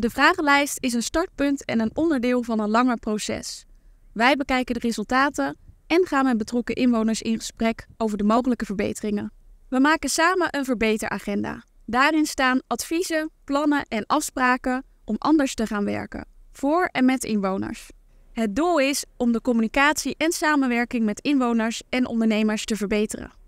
De vragenlijst is een startpunt en een onderdeel van een langer proces. Wij bekijken de resultaten en gaan met betrokken inwoners in gesprek over de mogelijke verbeteringen. We maken samen een verbeteragenda. Daarin staan adviezen, plannen en afspraken om anders te gaan werken, voor en met inwoners. Het doel is om de communicatie en samenwerking met inwoners en ondernemers te verbeteren.